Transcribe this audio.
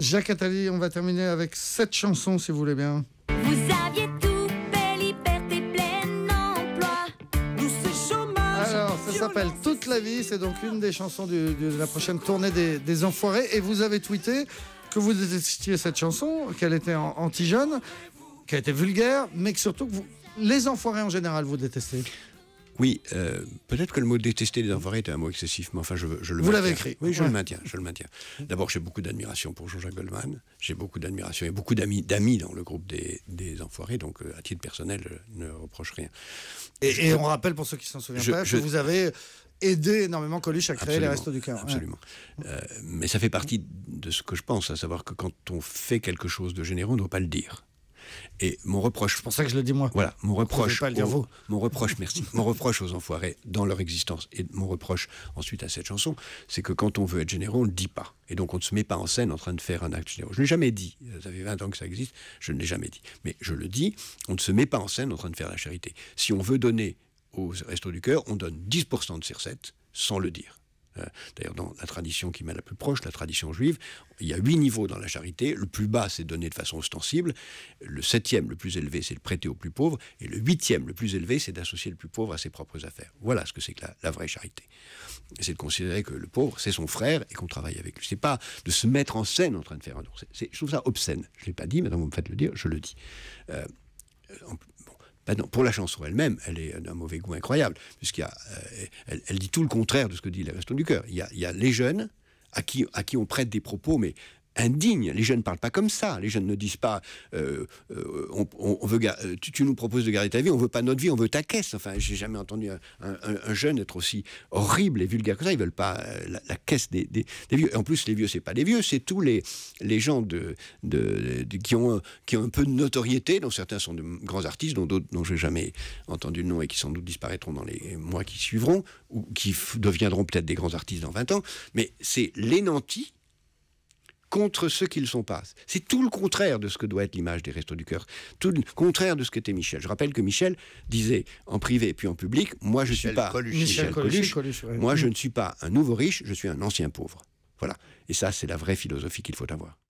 Jacques Attali, on va terminer avec cette chanson si vous voulez bien. Vous aviez tout, belle emploi. chômage. Alors, ça s'appelle Toute la vie, c'est donc une des chansons de la prochaine tournée des, Enfoirés. Et vous avez tweeté que vous détestiez cette chanson, qu'elle était anti-jeune, qu'elle était vulgaire, mais surtout que les Enfoirés en général, vous détestez. Oui, euh, peut-être que le mot détester des enfoirés » est un mot excessif, mais enfin, je, je le Vous l'avez écrit Oui, je le maintiens, je le maintiens. D'abord, j'ai beaucoup d'admiration pour Jean-Jacques Goldman, j'ai beaucoup d'admiration et beaucoup d'amis, d'amis dans le groupe des, des enfoirés, donc euh, à titre personnel, je ne reproche rien. Et, on rappelle, pour ceux qui s'en souviennent pas, que vous avez aidé énormément Coluche à créer les Restos du Cœur. Absolument. Euh, mais ça fait partie de ce que je pense, à savoir que quand on fait quelque chose de généreux, on ne doit pas le dire. Et mon reproche. C'est pour ça que je le dis moi. Voilà, mon reproche. Pas le dire vous. Mon reproche, merci. mon reproche aux enfoirés dans leur existence et mon reproche ensuite à cette chanson, c'est que quand on veut être généreux, on ne le dit pas. Et donc on ne se met pas en scène en train de faire un acte généreux. Je ne l'ai jamais dit. Euh, ça fait 20 ans que ça existe, je ne l'ai jamais dit. Mais je le dis, on ne se met pas en scène en train de faire la charité. Si on veut donner aux resto du Cœur, on donne 10% de ses recettes sans le dire. Euh, d'ailleurs dans la tradition qui m'est la plus proche, la tradition juive, il y a huit niveaux dans la charité. Le plus bas, c'est donner de façon ostensible. Le septième, le plus élevé, c'est de prêter aux plus pauvres. Et le huitième, le plus élevé, c'est d'associer le plus pauvre à ses propres affaires. Voilà ce que c'est que la, vraie charité. C'est de considérer que le pauvre, c'est son frère et qu'on travaille avec lui. C'est pas de se mettre en scène en train de faire un don. je trouve ça obscène. Je l'ai pas dit, maintenant vous me faites le dire, je le dis. Euh, plus. Bah pour la chanson elle-même, elle est d'un mauvais goût incroyable, puisqu'il euh, dit tout le contraire de ce que dit la question du cœur. Il, y a, les jeunes à qui on prête des propos, mais indigne. Les jeunes ne parlent pas comme ça. Les jeunes ne disent pas euh, euh, on, veut euh, tu, nous proposes de garder ta vie, on veut pas notre vie, on veut ta caisse. Enfin, j'ai jamais entendu un, jeune être aussi horrible et vulgaire que ça. Ils veulent pas la, caisse des, vieux. En plus, les vieux, c'est pas les vieux, c'est tous les, gens de, qui, ont, un peu de notoriété, dont certains sont de grands artistes, dont d'autres dont j'ai jamais entendu le nom et qui sans doute disparaîtront dans les mois qui suivront, ou qui deviendront peut-être des grands artistes dans 20 ans. Mais c'est les nantis contre ceux qui ne sont pas. C'est tout le contraire de ce que doit être l'image des Restos du Cœur. Tout le contraire de ce qu'était Michel. Je rappelle que Michel disait en privé puis en public Moi, je suis pas. Moi, je ne suis pas un nouveau riche, je suis un ancien pauvre. Voilà. Et ça, c'est la vraie philosophie qu'il faut avoir.